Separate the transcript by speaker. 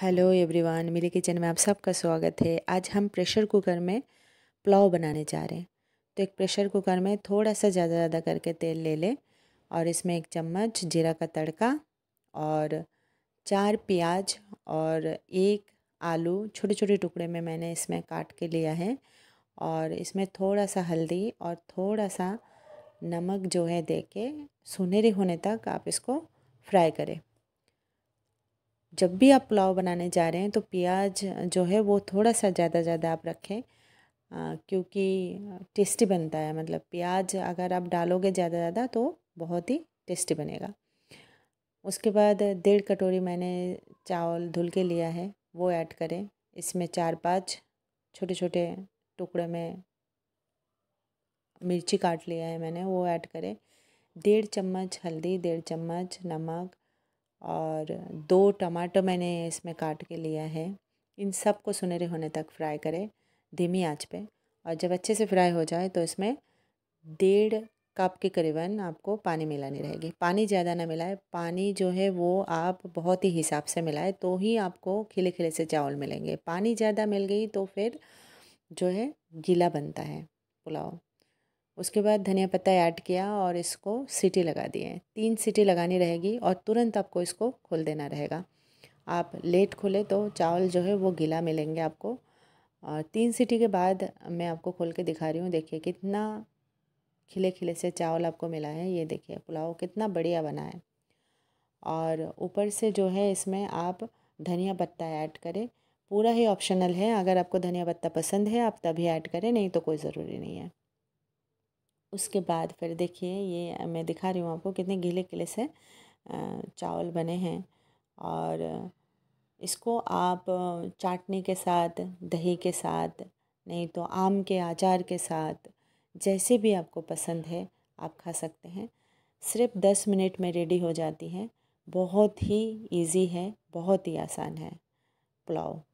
Speaker 1: hello everyone मेरे kitchen में आप सबका स्वागत है आज हम प्रेशर कुकर में पुलाव बनाने जा रहे हैं तो एक प्रेशर कुकर में थोड़ा सा ज़्यादा ज़्यादा करके तेल ले ले और इसमें एक चम्मच जीरा का तड़का और चार प्याज और एक आलू छोटे छोटे टुकड़े में मैंने इसमें काट के लिया है और इसमें थोड़ा सा हल्दी और थोड़ा सा नमक जो है दे के सुनहरे होने तक आप इसको फ्राई करें जब भी आप पुलाव बनाने जा रहे हैं तो प्याज जो है वो थोड़ा सा ज़्यादा ज़्यादा आप रखें क्योंकि टेस्टी बनता है मतलब प्याज अगर आप डालोगे ज़्यादा ज़्यादा तो बहुत ही टेस्टी बनेगा उसके बाद डेढ़ कटोरी मैंने चावल धुल के लिया है वो ऐड करें इसमें चार पांच छोटे छोटे टुकड़े में मिर्ची काट लिया है मैंने वो ऐड करें डेढ़ चम्मच हल्दी डेढ़ चम्मच नमक और दो टमाटर मैंने इसमें काट के लिया है इन सब को सुनहरे होने तक फ्राई करें धीमी आंच पे और जब अच्छे से फ्राई हो जाए तो इसमें डेढ़ कप के करीबन आपको पानी मिलानी रहेगी पानी ज़्यादा ना मिलाए पानी जो है वो आप बहुत ही हिसाब से मिलाए तो ही आपको खिले खिले से चावल मिलेंगे पानी ज़्यादा मिल गई तो फिर जो है गीला बनता है पुलाव उसके बाद धनिया पत्ता ऐड किया और इसको सीटी लगा दिए तीन सीटी लगानी रहेगी और तुरंत आपको इसको खोल देना रहेगा आप लेट खोले तो चावल जो है वो गीला मिलेंगे आपको और तीन सीटी के बाद मैं आपको खोल के दिखा रही हूँ देखिए कितना खिले खिले से चावल आपको मिला है ये देखिए पुलाव कितना बढ़िया बना है और ऊपर से जो है इसमें आप धनिया पत्ता ऐड करें पूरा ही ऑप्शनल है अगर आपको धनिया पत्ता पसंद है आप तभी ऐड करें नहीं तो कोई ज़रूरी नहीं है उसके बाद फिर देखिए ये मैं दिखा रही हूँ आपको कितने गीले गीले से चावल बने हैं और इसको आप चाटनी के साथ दही के साथ नहीं तो आम के अचार के साथ जैसे भी आपको पसंद है आप खा सकते हैं सिर्फ दस मिनट में रेडी हो जाती है बहुत ही इजी है बहुत ही आसान है पुलाव